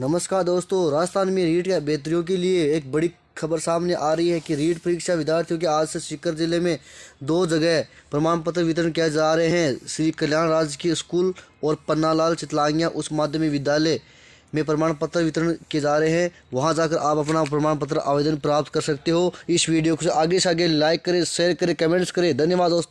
नमस्कार दोस्तों राजस्थान में रीट के बेहतरियों के लिए एक बड़ी खबर सामने आ रही है कि रीट परीक्षा विद्यार्थियों के आज से सीकर जिले में दो जगह प्रमाण पत्र वितरण किया जा रहे हैं श्री कल्याण राज्य के स्कूल और पन्नालाल चितलांगिया उच्च माध्यमिक विद्यालय में प्रमाण पत्र वितरण किए जा रहे हैं वहां जाकर आप अपना प्रमाण पत्र आवेदन प्राप्त कर सकते हो इस वीडियो को आगे से आगे लाइक करें शेयर करें कमेंट्स करें धन्यवाद दोस्तों